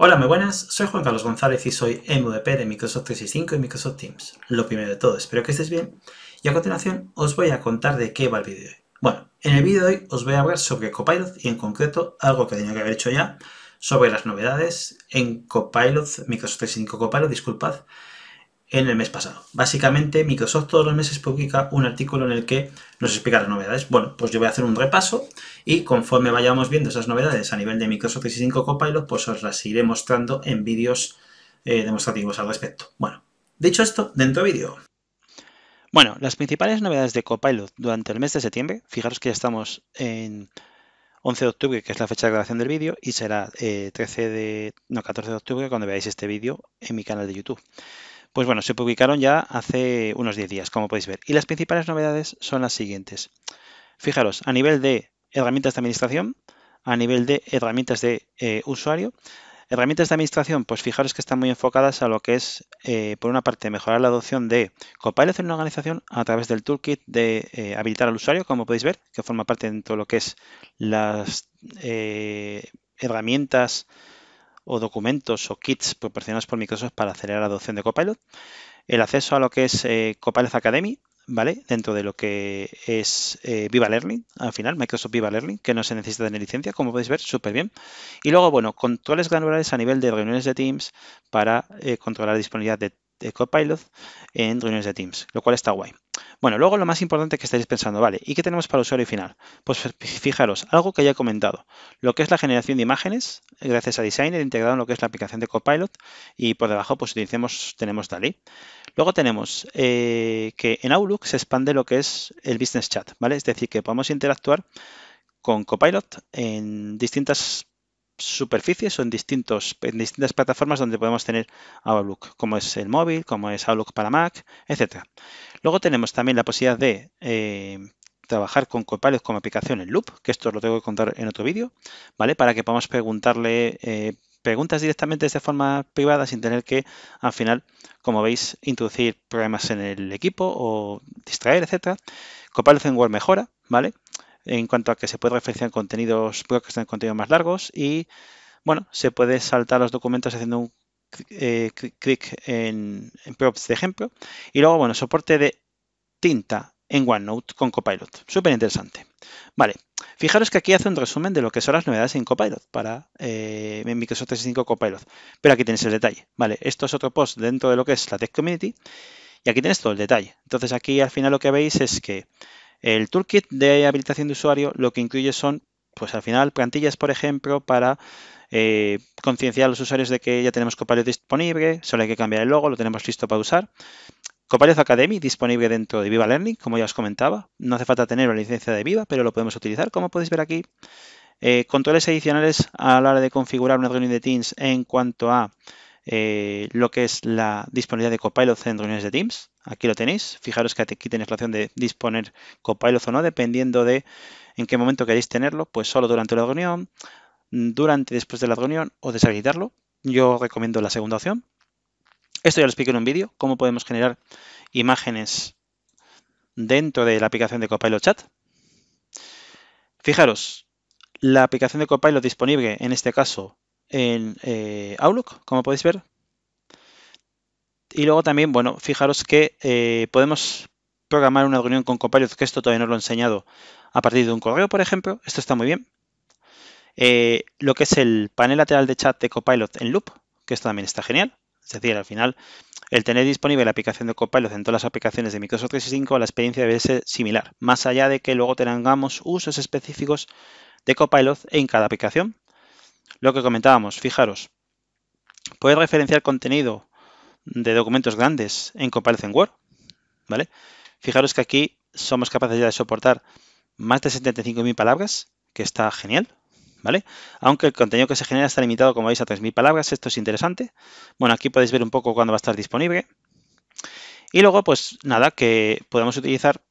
Hola, muy buenas. Soy Juan Carlos González y soy MVP de Microsoft 365 y Microsoft Teams. Lo primero de todo, espero que estés bien. Y a continuación os voy a contar de qué va el vídeo de hoy. Bueno, en el vídeo de hoy os voy a hablar sobre Copilot y en concreto algo que tenía que haber hecho ya sobre las novedades en Copilot, Microsoft 365 Copilot, disculpad, en el mes pasado. Básicamente, Microsoft todos los meses publica un artículo en el que nos explica las novedades. Bueno, pues yo voy a hacer un repaso y conforme vayamos viendo esas novedades a nivel de Microsoft 365 Copilot, pues os las iré mostrando en vídeos eh, demostrativos al respecto. Bueno, dicho esto, dentro vídeo. Bueno, las principales novedades de Copilot durante el mes de septiembre, fijaros que ya estamos en 11 de octubre, que es la fecha de grabación del vídeo, y será 13 eh, de, 14 de octubre cuando veáis este vídeo en mi canal de YouTube. Pues bueno, se publicaron ya hace unos 10 días, como podéis ver. Y las principales novedades son las siguientes. Fijaros, a nivel de herramientas de administración, a nivel de herramientas de eh, usuario, Herramientas de administración, pues fijaros que están muy enfocadas a lo que es, eh, por una parte, mejorar la adopción de Copilot en una organización a través del toolkit de eh, habilitar al usuario, como podéis ver, que forma parte de todo lo que es las herramientas o documentos o kits proporcionados por Microsoft para acelerar la adopción de Copilot. El acceso a lo que es eh, Copilot Academy, ¿vale? Dentro de lo que es eh, Viva Learning, al final, Microsoft Viva Learning, que no se necesita tener licencia, como podéis ver, súper bien. Y luego, bueno, controles granulares a nivel de reuniones de Teams para eh, controlar la disponibilidad de de Copilot en reuniones de Teams, lo cual está guay. Bueno, luego lo más importante que estáis pensando, vale, ¿y qué tenemos para el usuario final? Pues fijaros, algo que ya he comentado, lo que es la generación de imágenes gracias a Designer integrado en lo que es la aplicación de Copilot y por debajo pues utilicemos, tenemos Dalí. Luego tenemos eh, que en Outlook se expande lo que es el Business Chat, ¿vale? Es decir, que podemos interactuar con Copilot en distintas superficies o en, distintos, en distintas plataformas donde podemos tener Outlook, como es el móvil, como es Outlook para Mac, etc. Luego tenemos también la posibilidad de eh, trabajar con Copilot como aplicación en loop, que esto lo tengo que contar en otro vídeo, ¿vale? Para que podamos preguntarle eh, preguntas directamente de forma privada sin tener que, al final, como veis, introducir problemas en el equipo o distraer, etcétera. Copilot en Word mejora, ¿vale? en cuanto a que se puede referenciar contenidos, en contenidos más largos y, bueno, se puede saltar los documentos haciendo un eh, clic en, props de ejemplo. Y luego, bueno, soporte de tinta en OneNote con Copilot. Súper interesante. Vale, fijaros que aquí hace un resumen de lo que son las novedades en Copilot para eh, Microsoft 365 Copilot. Pero aquí tienes el detalle. Vale, esto es otro post dentro de lo que es la Tech Community. Y aquí tienes todo el detalle. Entonces aquí al final lo que veis es que el toolkit de habilitación de usuario lo que incluye son, pues al final, plantillas, por ejemplo, para eh, concienciar a los usuarios de que ya tenemos Copilot disponible, solo hay que cambiar el logo, lo tenemos listo para usar. Copilot Academy disponible dentro de Viva Learning, como ya os comentaba. No hace falta tener la licencia de Viva, pero lo podemos utilizar, como podéis ver aquí. Eh, controles adicionales a la hora de configurar una reunión de Teams en cuanto a eh, lo que es la disponibilidad de Copilot en reuniones de Teams. Aquí lo tenéis. Fijaros que aquí tenéis la opción de disponer Copilot o no, dependiendo de en qué momento queréis tenerlo, pues solo durante la reunión, durante después de la reunión o deshabilitarlo. Yo recomiendo la segunda opción. Esto ya lo expliqué en un vídeo, cómo podemos generar imágenes dentro de la aplicación de Copilot Chat. Fijaros, la aplicación de Copilot disponible en este caso en eh, Outlook, como podéis ver, y luego también, bueno, fijaros que eh, podemos programar una reunión con Copilot, que esto todavía no lo he enseñado, a partir de un correo, por ejemplo. Esto está muy bien. Eh, lo que es el panel lateral de chat de Copilot en loop, que esto también está genial. Es decir, al final, el tener disponible la aplicación de Copilot en todas las aplicaciones de Microsoft 365, la experiencia debe ser similar, más allá de que luego tengamos usos específicos de Copilot en cada aplicación. Lo que comentábamos, fijaros, puedes referenciar contenido de documentos grandes en en Word. ¿vale? Fijaros que aquí somos capaces ya de soportar más de 75.000 palabras, que está genial. ¿Vale? Aunque el contenido que se genera está limitado, como veis, a 3.000 palabras, esto es interesante. Bueno, aquí podéis ver un poco cuándo va a estar disponible. Y luego, pues nada, que podemos utilizar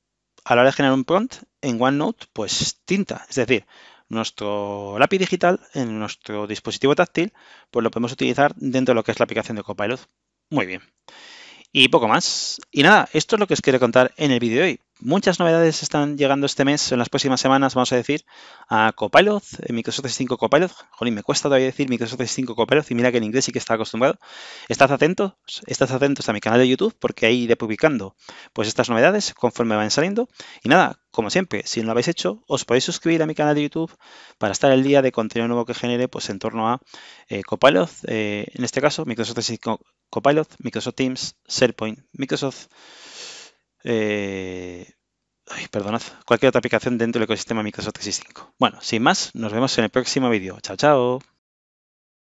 a la hora de generar un prompt en OneNote, pues tinta. Es decir, nuestro lápiz digital en nuestro dispositivo táctil, pues lo podemos utilizar dentro de lo que es la aplicación de Copilot. Muy bien. Y poco más. Y nada, esto es lo que os quiero contar en el vídeo de hoy. Muchas novedades están llegando este mes, en las próximas semanas, vamos a decir, a Copilot, en eh, Microsoft 5 Copilot. Jolín, me cuesta todavía decir Microsoft 365 Copilot y mira que en inglés sí que está acostumbrado. Estad atentos, estad atentos a mi canal de YouTube porque ahí iré publicando pues estas novedades conforme van saliendo. Y nada, como siempre, si no lo habéis hecho, os podéis suscribir a mi canal de YouTube para estar al día de contenido nuevo que genere pues en torno a eh, Copilot, eh, en este caso Microsoft 365, Copilot, Microsoft Teams, SharePoint, Microsoft... Eh, perdonad, cualquier otra aplicación dentro del ecosistema Microsoft 365. Bueno, sin más, nos vemos en el próximo vídeo. Chao, chao.